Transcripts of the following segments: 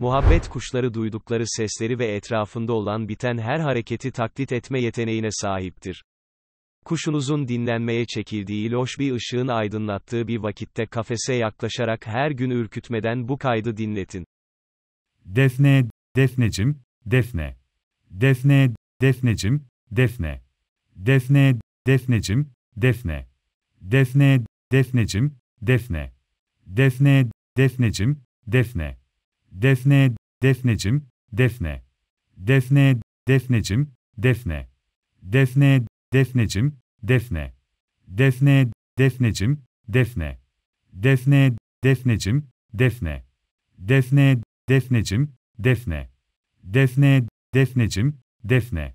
Muhabbet kuşları duydukları sesleri ve etrafında olan biten her hareketi taklit etme yeteneğine sahiptir. Kuşunuzun dinlenmeye çekildiği loş bir ışığın aydınlattığı bir vakitte kafese yaklaşarak her gün ürkütmeden bu kaydı dinletin. Defne, Defnecim, Defne. Defne, Defnecim, Defne. Defne, Defnecim, Defne. Defne, Defnecim, Defne. Defne, Defnecim, Defne. Defne, Defnecim, Defne. Defne, Defnecim, Defne. Defne, Defnecim, Defne. Defne, Defnecim, Defne. Defne, Defnecim, Defne. Defne, Defnecim, Defne. Defne, Defnecim, Defne.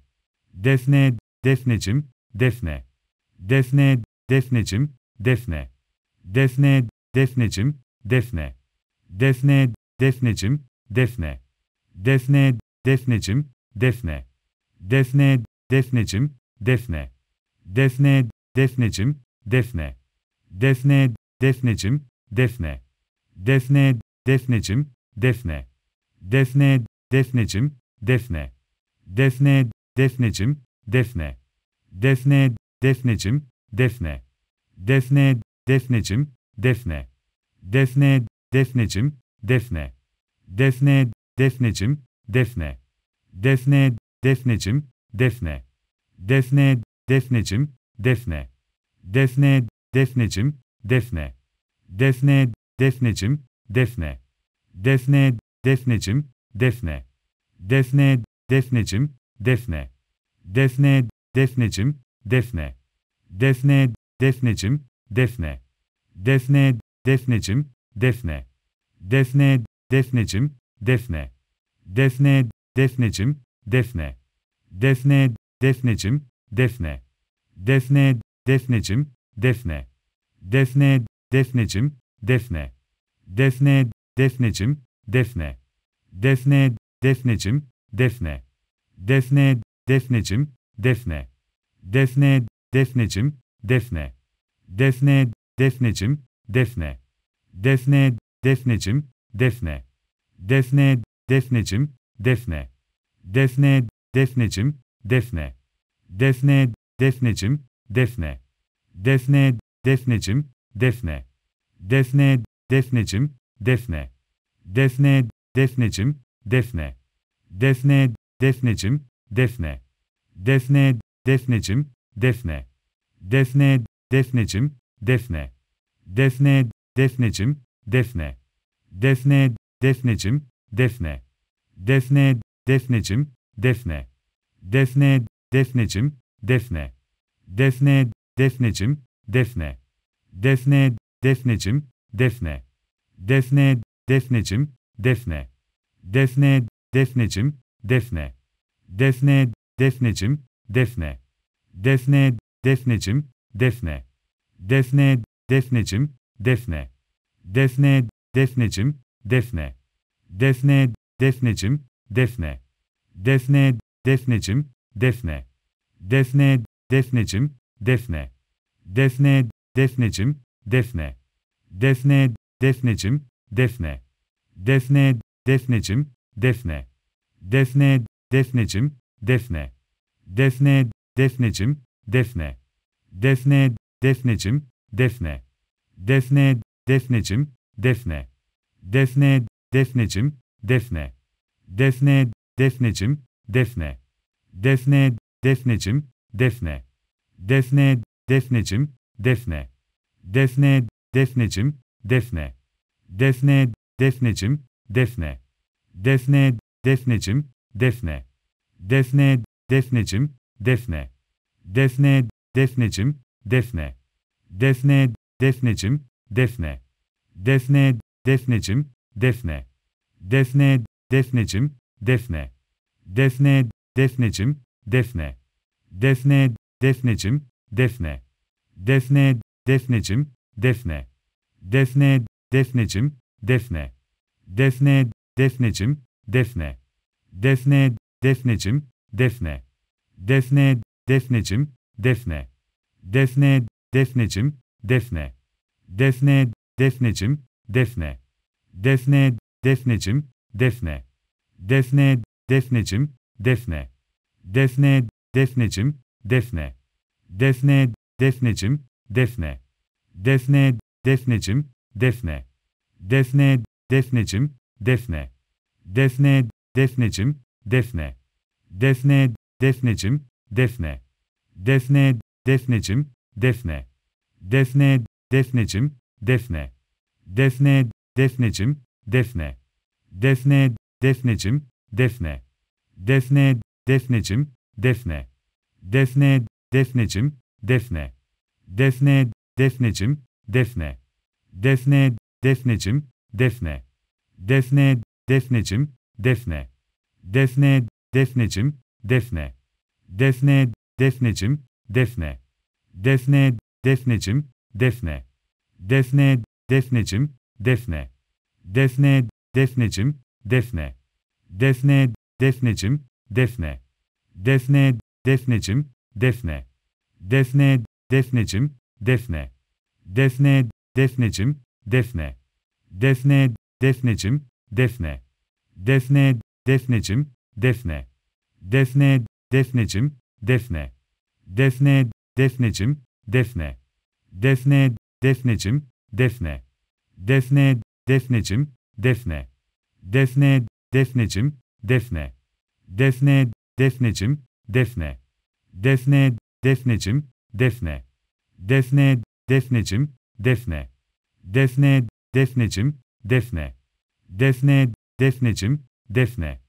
Defne, Defnecim, Defne. Defne, Defnecim, Defne. Defne, Defnecim, Defne. Defne, Defnecim, defne. Defne, defnecim, defne. Defne, defnecim, defne. Defne, defnecim, defne. Defne, defnecim, defne. Defne, defnecim, defne. Defne, defnecim, defne. Defne, defnecim, defne. Defne, defnecim, defne. Defne, defnecim, defne. Defne, defnecim, Defne. Defne, Defnecim, Defne. Defne, Defnecim, Defne. Defne, Defnecim, Defne. Defne, Defnecim, Defne. Defne, Defnecim, Defne. Defne, Defnecim, Defne. Defne, Defnecim, Defne. Defne, Defnecim, Defne. Defne, Defnecim, Defne. Defne, Defnecim, Defne. Defne, Defnecim, Defne. Defne, Defnecim, Defne. Defne, Defnecim, Defne. Defne, Defnecim, Defne. Defne, Defnecim, Defne. Defne, Defnecim, Defne. Defne, Defnecim, Defne. Defne, Defnecim, Defne. Defne, Defnecim, Defne. Defne, Defnecim, Defne. Defne, Defnecim, Defne. Defne, Defnecim, Defne. Defne, Defnecim, Defne. Defne, Defnecim, Defne. Defne, Defnecim, Defne. Defne, Defnecim, Defne. Defne, Defnecim, Defne. Defne, Defnecim, Defne. Defne, Defnecim, Defne. Defne, Defnecim, Defne. Defne, Defnecim, Defne. Defne, Defnecim, Defne. Defne, Defnecim, Defne. Defne, Defnecim, Defne. Defne, Defnecim, Defne. Defne, Defnecim, Defne. Defne, Defnecim, Defne. Defne, Defnecim, Defne. Defne, Defnecim, Defne. Defne, Defnecim, Defne. Defne, Defnecim, Defne. Defne, Defnecim, Defne. Defne, Defnecim, Defne. Defne, Defnecim, Defne. Defne, Defnecim, Defne. Defne, Defnecim, Defne. Defne, Defnecim, Defne. Defne, Defnecim, Defne. Defne, Defnecim, Defne. Defne, Defnecim, Defne. Defne, Defnecim, Defne. Defne, Defnecim, defne. Defne, defnecim, defne. Defne, defnecim, defne. Defne, defnecim, defne. Defne, defnecim, defne. Defne, defnecim, defne. Defne, defnecim, defne. Defne, defnecim, defne. Defne, defnecim, defne. Defne, defnecim, defne. Defne, defnecim, Defne. Defne, Defnecim, Defne. Defne, Defnecim, Defne. Defne, Defnecim, Defne. Defne, Defnecim, Defne. Defne, Defnecim, Defne. Defne, Defnecim, Defne. Defne, Defnecim, Defne. Defne, Defnecim, Defne. Defne, Defnecim, Defne. Defne, Defnecim, Defne. Defne, Defnecim, Defne. Defne, Defnecim, Defne. Defne, Defnecim, Defne. Defne, Defnecim, Defne. Defne, Defnecim, Defne. Defne, Defnecim, Defne. Defne, Defnecim, Defne. Defne, Defnecim, Defne. Defne, Defnecim, Defne. Defne, Defnecim, Defne. Defne, Defnecim, Defne. Defne, Defnecim, Defne. Defne, Defnecim, Defne. Defne, Defnecim, Defne. Defne, Defnecim, Defne. Defne, Defnecim, Defne. Defne, Defnecim, Defne. Defne, Defnecim, Defne. Defne, Defnecim, Defne. Defne, Defnecim, Defne. Defne, Defnecim, Defne. Defne, Defnecim, Defne. Defne, Defnecim, Defne. Defne, Defnecim, Defne. Defne, Defnecim, Defne. Defne, Defnecim, Defne. Defne, Defnecim, Defne. Defne, Defnecim, Defne. Defne, Defnecim, Defne. Defne, Defnecim, Defne. Defne, Defnecim, Defne. Defne, Defnecim, Defne. Defne, Defnecim, Defne. Defne, Defnecim, Defne. Defne, Defnecim, Defne. Defne, Defnecim, Defne. Defne, Defnecim, Defne. Defne, Defnecim, Defne. Defne, Defnecim, Defne.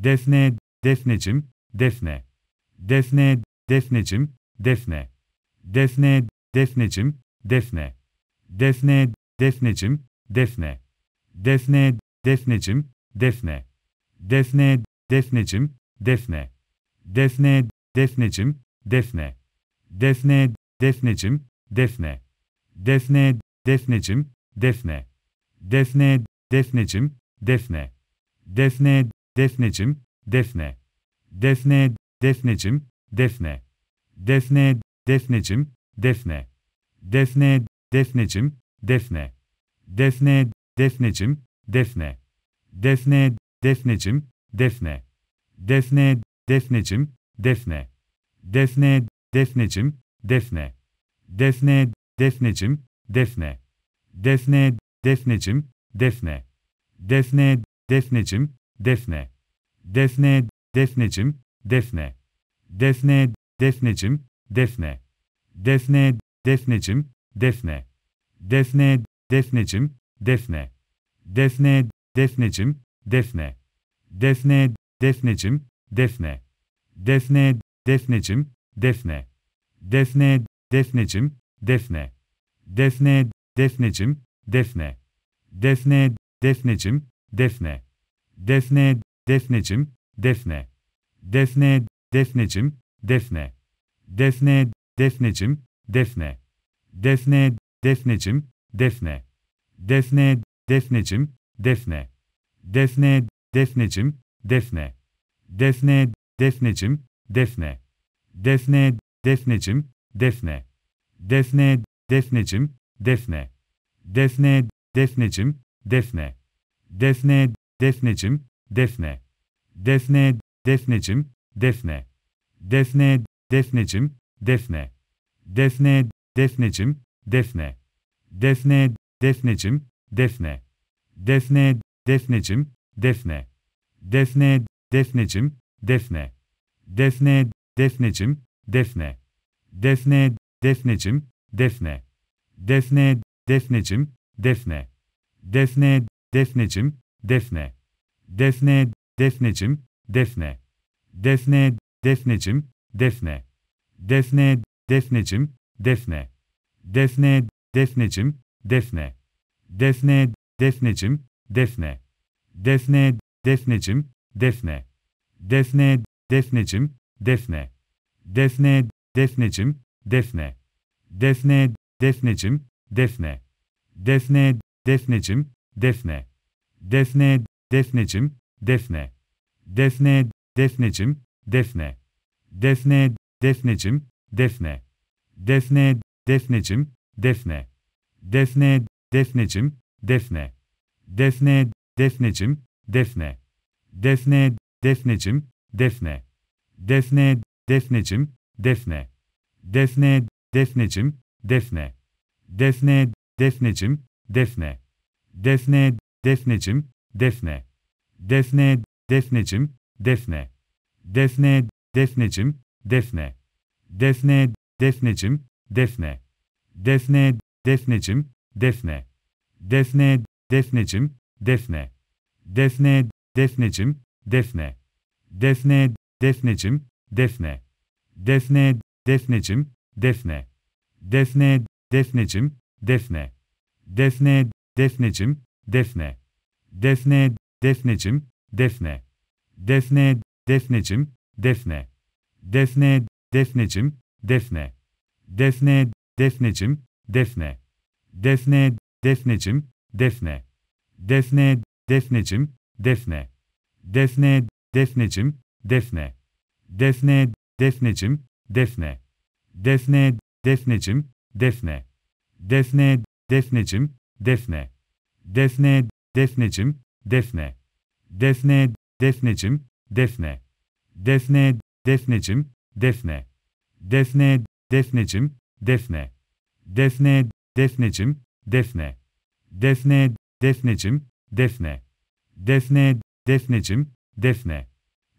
Defne, Defnecim, Defne. Defne, Defnecim, Defne. Defne, Defnecim, Defne. Defne, Defnecim, Defne. Defne, Defnecim, Defne. Defne, Defnecim, Defne. Defne, Defnecim, Defne. Defne, Defnecim, Defne. Defne, Defnecim, Defne. Defne, Defnecim, Defne. Defne, Defnecim, Defne. Defne, Defnecim, Defne. Defne, Defnecim, Defne. Defne, Defnecim, Defne. Defne, Defnecim, Defne. Defne, Defnecim, Defne. Defne, Defnecim, Defne. Defne, Defnecim, Defne. Defne, Defnecim, Defne. Defne, Defnecim, Defne. Defne, Defnecim, Defne. Defne, Defnecim, Defne. Defne, Defnecim, Defne. Defne, Defnecim, Defne. Defne, Defnecim, Defne. Defne, Defnecim, Defne. Defne, Defnecim, Defne. Defne, Defnecim, Defne. Defne, Defnecim, Defne. Defne, Defnecim, Defne. Defne, Defnecim, Defne. Defne, Defnecim, Defne. Defne, Defnecim, Defne. Defne, Defnecim, Defne. Defne, Defnecim, Defne. Defne, Defnecim, Defne. Defne, Defnecim, Defne. Defne, Defnecim, Defne. Defne, Defnecim, Defne. Defne, Defnecim, Defne. Defne, Defnecim, Defne. Defne, Defnecim, Defne. Defne, Defnecim, Defne. Defne, Defnecim, Defne. Defne, Defnecim, Defne. Defne, Defnecim, Defne. Defne, Defnecim, Defne. Defne, Defnecim, Defne. Defne, Defnecim, Defne. Defne, Defnecim, Defne. Defne, Defnecim, Defne. Defne, Defnecim, Defne. Defne, Defnecim, Defne. Defne, Defnecim, Defne. Defne, Defnecim, Defne. Defne, Defnecim, Defne. Defne, Defnecim, Defne. Defne, Defnecim, Defne. Defne, Defnecim, Defne. Defne, Defnecim, Defne. Defne, Defnecim, Defne. Defne, Defnecim, Defne. Defne, Defnecim, Defne. Defne, Defnecim, Defne. Defne, Defnecim, Defne. Defne, Defnecim, Defne. Defne, Defnecim, Defne. Defne, Defnecim, Defne. Defne, Defnecim, Defne. Defne, Defnecim, Defne. Defne, Defnecim, Defne. Defne, Defnecim, Defne. Defne, Defnecim, Defne. Defne, Defnecim, Defne. Defne, Defnecim, Defne. Defne, Defnecim, Defne. Defne, Defnecim, Defne. Defne, Defnecim, Defne. Defne, Defnecim, Defne. Defne, Defnecim, Defne. Defne, Defnecim, Defne. Defne, Defnecim, Defne. Defne, Defnecim, Defne. Defne, Defnecim, Defne. Defne, Defnecim, Defne. Defne, Defnecim, Defne. Defne, Defnecim, Defne. Defne, Defnecim, Defne. Defne, Defnecim, Defne. Defne, Defnecim, Defne. Defne, Defnecim, Defne. Defne, Defnecim, Defne. Defne, Defnecim, Defne. Defne, Defnecim, Defne. Defne, Defnecim, Defne. Defne, Defnecim, defne. Defne, defnecim, defne. Defne, defnecim, defne. Defne, defnecim, defne. Defne, defnecim, defne.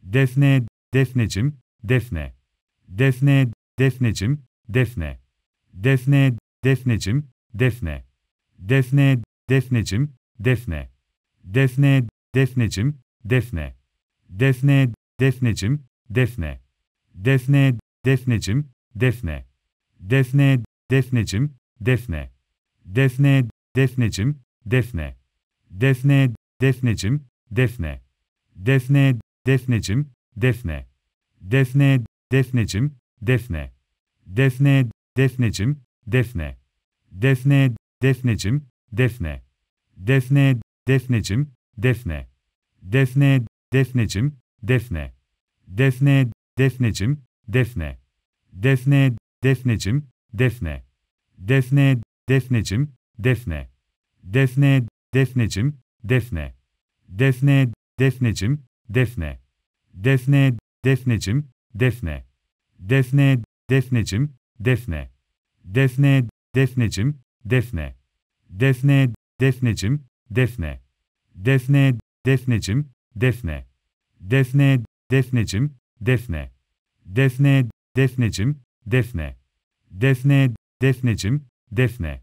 Defne, defnecim, defne. Defne, defnecim, defne. Defne, defnecim, defne. Defne, defnecim, defne. Defne, defnecim, defne. Defne, defnecim, Defne. Defne, Defnecim, Defne. Defne, Defnecim, Defne. Defne, Defnecim, Defne. Defne, Defnecim, Defne. Defne, Defnecim, Defne. Defne, Defnecim, Defne. Defne, Defnecim, Defne. Defne, Defnecim, Defne. Defne, Defnecim, Defne. Defne, Defnecim, Defne. Defne, Defnecim, Defne. Defne, Defnecim, Defne. Defne, Defnecim, Defne. Defne, Defnecim, Defne. Defne, Defnecim, Defne. Defne, Defnecim, Defne. Defne, Defnecim, Defne. Defne, Defnecim, Defne. Defne, Defnecim, Defne. Defne, Defnecim, Defne. Defne, Defnecim, defne. Defne, defnecim, defne. Defne, defnecim, defne.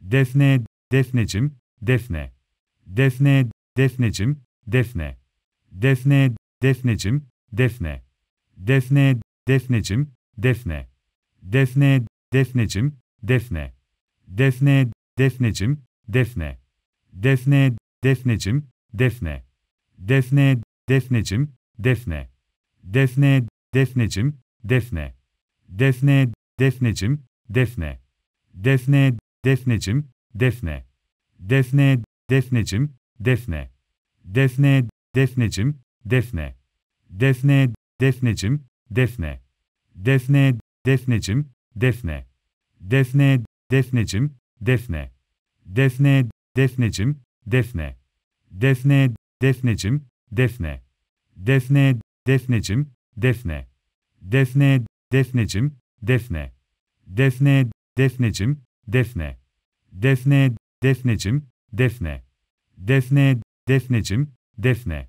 Defne, defnecim, defne. Defne, defnecim, defne. Defne, defnecim, defne. Defne, defnecim, defne. Defne, defnecim, defne. Defne, defnecim, defne. Defne, defnecim, defne. Defne, defnecim, Defne. Defne, Defnecim, Defne. Defne, Defnecim, Defne. Defne, Defnecim, Defne. Defne, Defnecim, Defne. Defne, Defnecim, Defne. Defne, Defnecim, Defne. Defne, Defnecim, Defne. Defne, Defnecim, Defne. Defne, Defnecim, Defne. Defne, Defnecim, Defne. Defne, Defnecim, Defne. Defne, Defnecim, Defne. Defne, Defnecim, Defne. Defne, Defnecim, Defne. Defne, Defnecim, Defne.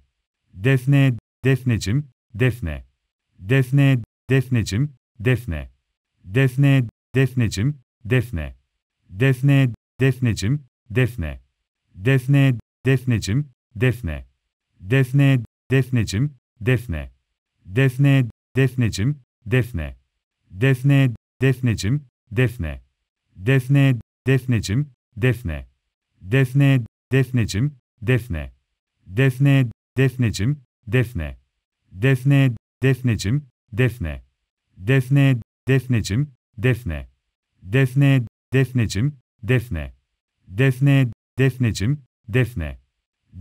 Defne, Defnecim, Defne. Defne, Defnecim, Defne. Defne, Defnecim, Defne. Defne, Defnecim, Defne. Defne, Defnecim, Defne. Defne, Defnecim, Defne. Defne, Defnecim, Defne. Defne, Defnecim, Defne. Defne, Defnecim, Defne. Defne, Defnecim, Defne. Defne, Defnecim, Defne. Defne, Defnecim, Defne. Defne, Defnecim, Defne. Defne, Defnecim, Defne. Defne, Defnecim, Defne.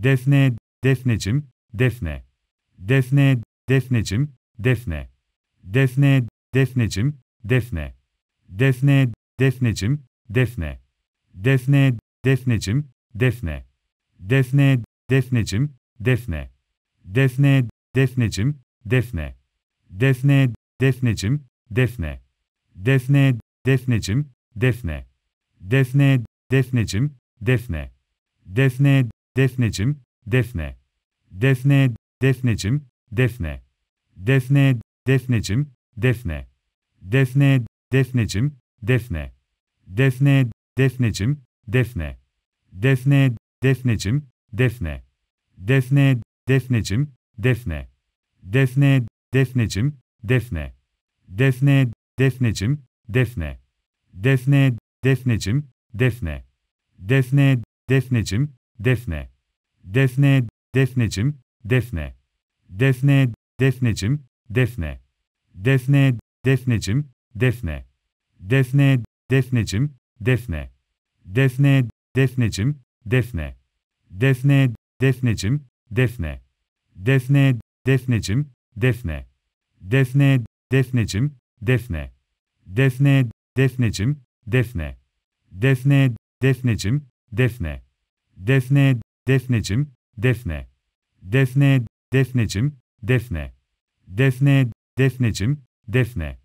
Defne, Defnecim, Defne. Defne, Defnecim, Defne. Defne, Defnecim, Defne. Defne, Defnecim, Defne. Defne, Defnecim, Defne. Defne, Defnecim, Defne. Defne, Defnecim, Defne. Defne, Defnecim, Defne. Defne, Defnecim, Defne. Defne, Defnecim, Defne. Defne, Defnecim, Defne. Defne, Defnecim, Defne. Defne, Defnecim, Defne. Defne, Defnecim, Defne. Defne, Defnecim, Defne. Defne, Defnecim, Defne. Defne, Defnecim, Defne. Defne, Defnecim, Defne. Defne, Defnecim, Defne. Defne, Defnecim, Defne. Defne, Defnecim, Defne. Defne, Defnecim, Defne. Defne, Defnecim, Defne. Defne, Defnecim, Defne. Defne, Defnecim, Defne. Defne, Defnecim, Defne. Defne, Defnecim, Defne. Defne, Defnecim, Defne. Defne, Defnecim, Defne. Defne, Defnecim, Defne. Defne, Defnecim, Defne. Defne, Defnecim, Defne. Defne, defnecim, defne. Defne, defnecim, defne.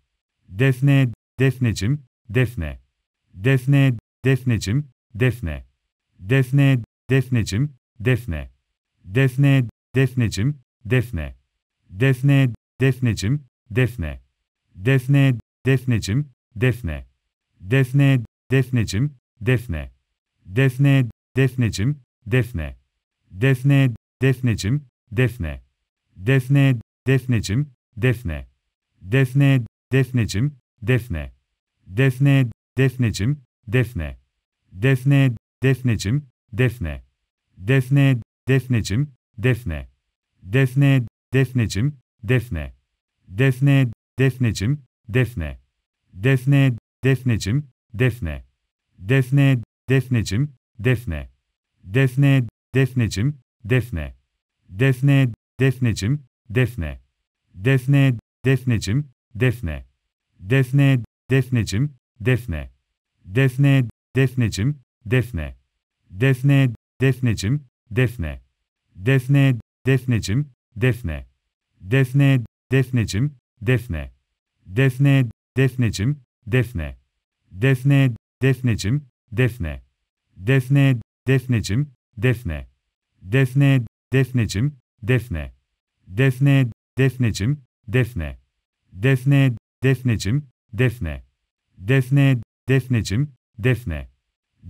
Defne, defnecim, defne. Defne, defnecim, defne. Defne, defnecim, defne. Defne, defnecim, defne. Defne, defnecim, defne. Defne, defnecim, defne. Defne, defnecim, defne. Defne, defnecim, defne. Defne, Defnecim, Defne. Defne, Defnecim, Defne. Defne, Defnecim, Defne. Defne, Defnecim, Defne. Defne, Defnecim, Defne. Defne, Defnecim, Defne. Defne, Defnecim, Defne. Defne, Defnecim, Defne. Defne, Defnecim, Defne. Defne, Defnecim, Defne. Defne, Defnecim, Defne. Defne, Defnecim, Defne. Defne, Defnecim, Defne. Defne, Defnecim, Defne. Defne, Defnecim, Defne. Defne, Defnecim, Defne. Defne, Defnecim, Defne. Defne, Defnecim, Defne. Defne, Defnecim, Defne. Defne, Defnecim, Defne. Defne, Defnecim, Defne. Defne, Defnecim, Defne. Defne, Defnecim, Defne. Defne, Defnecim, Defne. Defne, Defnecim, Defne.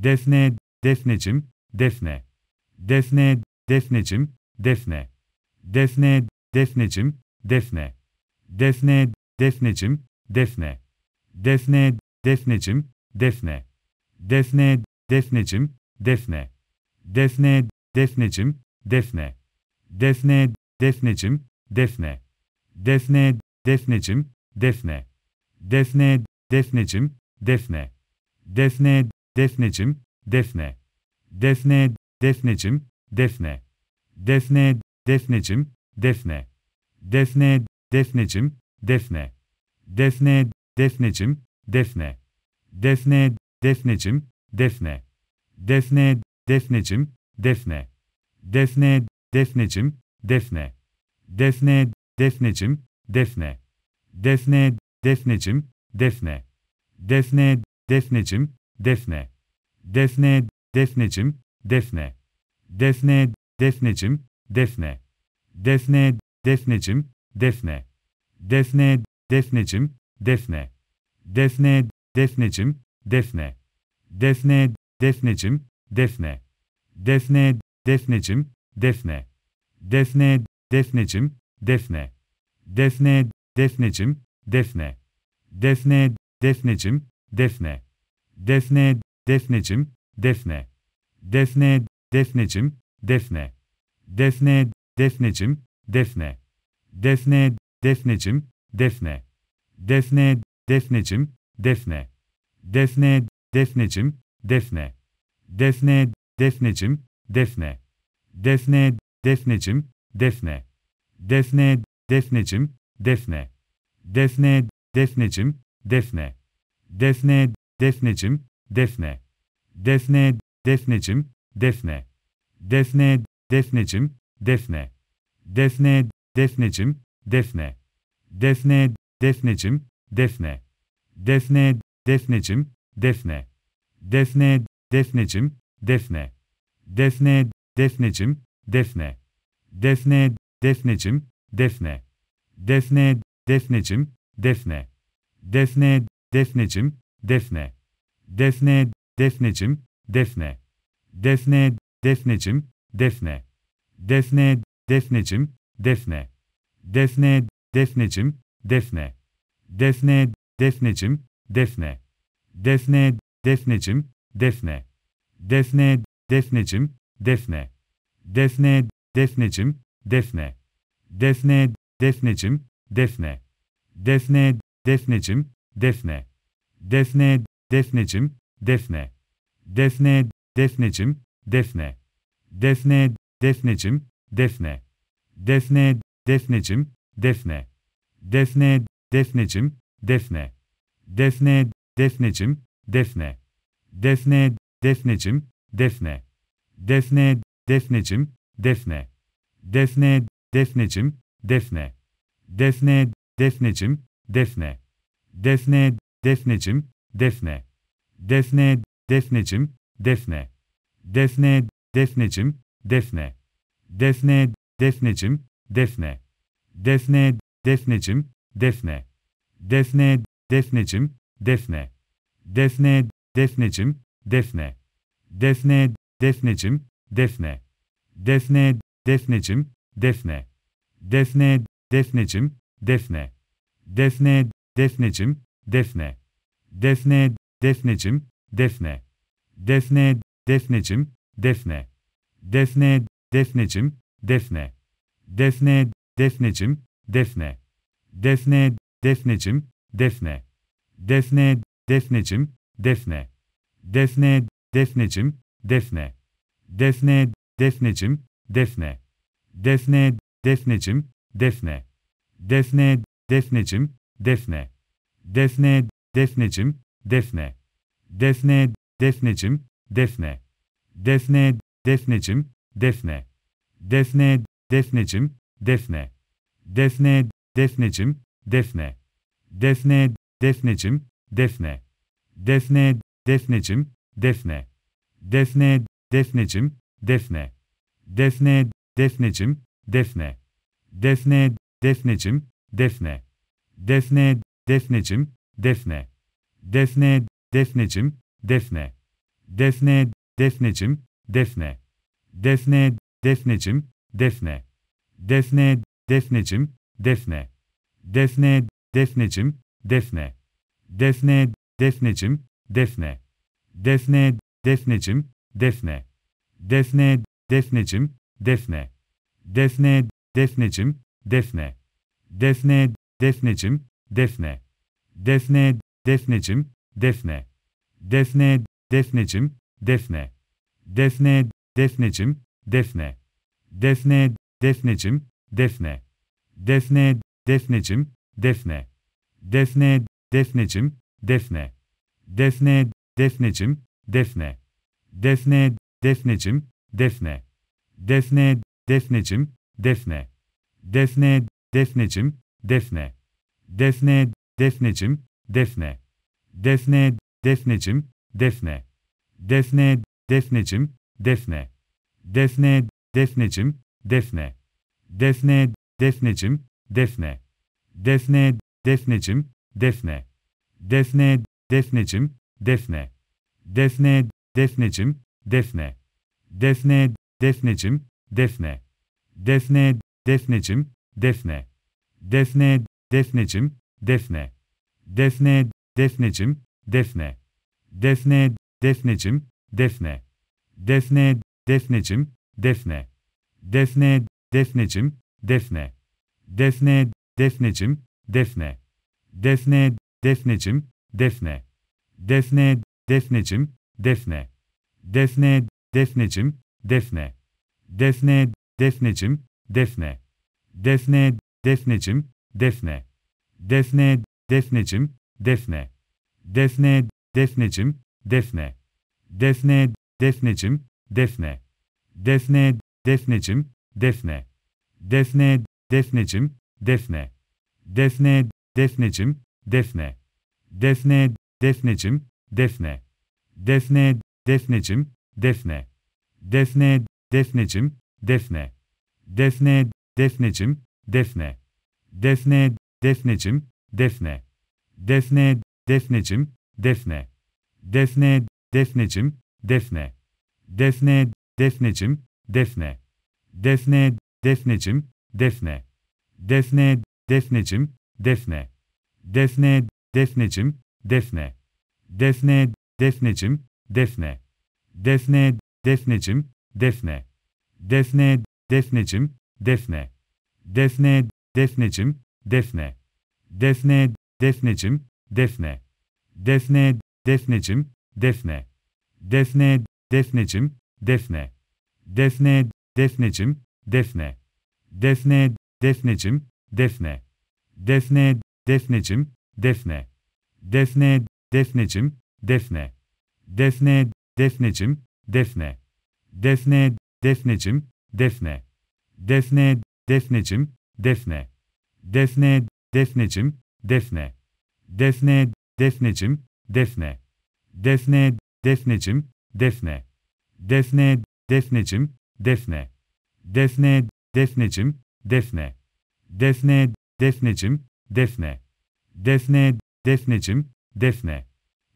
Defne, Defnecim, Defne. Defne, Defnecim, Defne. Defne, Defnecim, Defne. Defne, Defnecim, Defne. Defne, Defnecim, Defne. Defne, Defnecim, Defne. Defne, Defnecim, Defne. Defne, Defnecim, Defne. Defne, Defnecim, Defne. Defne, Defnecim, Defne. Defne, Defnecim, Defne. Defne, Defnecim, Defne. Defne, Defnecim, Defne. Defne, Defnecim, Defne. Defne, Defnecim, Defne. Defne, Defnecim, Defne. Defne, Defnecim, Defne. Defne, Defnecim, Defne. Defne, Defnecim, Defne. Defne, Defnecim, Defne. Defne, Defnecim, Defne. Defne, Defnecim, Defne. Defne, Defnecim, Defne. Defne, Defnecim, Defne. Defne, Defnecim, Defne. Defne, Defnecim, Defne. Defne, Defnecim, Defne. Defne, Defnecim, Defne. Defne, Defnecim, Defne. Defne, Defnecim, Defne. Defne, Defnecim, Defne. Defne, Defnecim, Defne. Defne, Defnecim, Defne. Defne, Defnecim, Defne. Defne, Defnecim, Defne. Defne, Defnecim, Defne. Defne, Defnecim, Defne. Defne, Defnecim, Defne. Defne, Defnecim, Defne. Defne, Defnecim, Defne. Defne, Defnecim, Defne. Defne, Defnecim, Defne. Defne, Defnecim, Defne. Defne, Defnecim, Defne. Defne, Defnecim, Defne. Defne, Defnecim, Defne. Defne, Defnecim, Defne. Defne, Defnecim, defne. Defne, defnecim, defne. Defne, defnecim, defne. Defne, defnecim, defne. Defne, defnecim, defne. Defne, defnecim, defne. Defne, defnecim, defne. Defne, defnecim, defne. Defne, defnecim, defne. Defne, defnecim, defne. Defne, defnecim, Defne. Defne, Defnecim, Defne. Defne, Defnecim, Defne. Defne, Defnecim, Defne. Defne, Defnecim, Defne. Defne, Defnecim, Defne. Defne, Defnecim, Defne. Defne, Defnecim, Defne. Defne, Defnecim, Defne. Defne, Defnecim, Defne. Defne, Defnecim, Defne. Defne, Defnecim, Defne. Defne, Defnecim, Defne. Defne, Defnecim, Defne. Defne, Defnecim, Defne. Defne, Defnecim, Defne. Defne, Defnecim, Defne. Defne, Defnecim, Defne. Defne, Defnecim, Defne. Defne, Defnecim, Defne. Defne, Defnecim, Defne. Defne, Defnecim, Defne. Defne, Defnecim, Defne. Defne, Defnecim, Defne. Defne, Defnecim, Defne. Defne, Defnecim, Defne. Defne, Defnecim, Defne. Defne, Defnecim, Defne. Defne, Defnecim, Defne. Defne, Defnecim, Defne. Defne, Defnecim, Defne. Defne, Defnecim, Defne. Defne, Defnecim, Defne. Defne, Defnecim, Defne. Defne, Defnecim, Defne. Defne, Defnecim, Defne. Defne, Defnecim, Defne. Defne, Defnecim, Defne. Defne, Defnecim, Defne. Defne, Defnecim, Defne. Defne, Defnecim, Defne. Defne, Defnecim, Defne. Defne, Defnecim, Defne. Defne, Defnecim, Defne. Defne, Defnecim, Defne. Defne, Defnecim, Defne. Defne, Defnecim, Defne. Defne, Defnecim, Defne. Defne, Defnecim, Defne. Defne, Defnecim, Defne. Defne, Defnecim, Defne. Defne, Defnecim, Defne. Defne, Defnecim, defne. Defne, defnecim, defne. Defne, defnecim, defne. Defne, defnecim, defne. Defne, defnecim, defne. Defne, defnecim, defne. Defne, defnecim, defne. Defne, defnecim, defne. Defne, defnecim, defne. Defne, defnecim, defne. Defne, defnecim, Defne. Defne, Defnecim, Defne. Defne, Defnecim, Defne. Defne, Defnecim, Defne. Defne, Defnecim, Defne. Defne, Defnecim, Defne. Defne, Defnecim, Defne. Defne, Defnecim, Defne. Defne, Defnecim, Defne. Defne, Defnecim, Defne. Defne, Defnecim, Defne. Defne, Defnecim, Defne. Defne, Defnecim, Defne. Defne, Defnecim, Defne. Defne, Defnecim, Defne. Defne, Defnecim, Defne. Defne, Defnecim, Defne. Defne, Defnecim, Defne. Defne, Defnecim, Defne. Defne, Defnecim, Defne. Defne, Defnecim, Defne. Defne, Defnecim, Defne. Defne, Defnecim, Defne. Defne, Defnecim, Defne. Defne, Defnecim, Defne. Defne, Defnecim, Defne. Defne, Defnecim, Defne. Defne, Defnecim, Defne. Defne, Defnecim, Defne. Defne, Defnecim, Defne. Defne, Defnecim, Defne. Defne, Defnecim, Defne. Defne, Defnecim, Defne. Defne, Defnecim, Defne. Defne, Defnecim, Defne. Defne, Defnecim, Defne. Defne, Defnecim, Defne. Defne, Defnecim, Defne. Defne, Defnecim, Defne. Defne, Defnecim, Defne. Defne, Defnecim, Defne. Defne, Defnecim, Defne. Defne, Defnecim, Defne. Defne, Defnecim, Defne. Defne, Defnecim, Defne. Defne, Defnecim, Defne. Defne, Defnecim, Defne. Defne, Defnecim, Defne. Defne, Defnecim, Defne. Defne, Defnecim, Defne. Defne, Defnecim, Defne. Defne, Defnecim, Defne. Defne, Defnecim, Defne. Defne, Defnecim, Defne. Defne, Defnecim, Defne. Defne, Defnecim, Defne. Defne, Defnecim, Defne. Defne, Defnecim, Defne. Defne, Defnecim, Defne. Defne, Defnecim, Defne. Defne, Defnecim, Defne. Defne, Defnecim, Defne. Defne, Defnecim, Defne. Defne, Defnecim, Defne.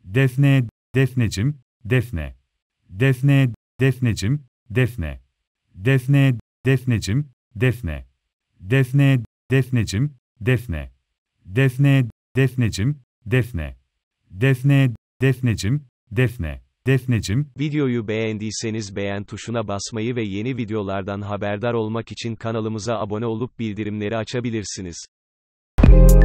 Defne, Defnecim, Defne. Defne, Defnecim, Defne. Defne, Defnecim, Defne. Defne, Defnecim, Defne. Defne, Defnecim, Defne. Defne, Defnecim, Defne. Defnecim, videoyu beğendiyseniz beğen tuşuna basmayı ve yeni videolardan haberdar olmak için kanalımıza abone olup bildirimleri açabilirsiniz. you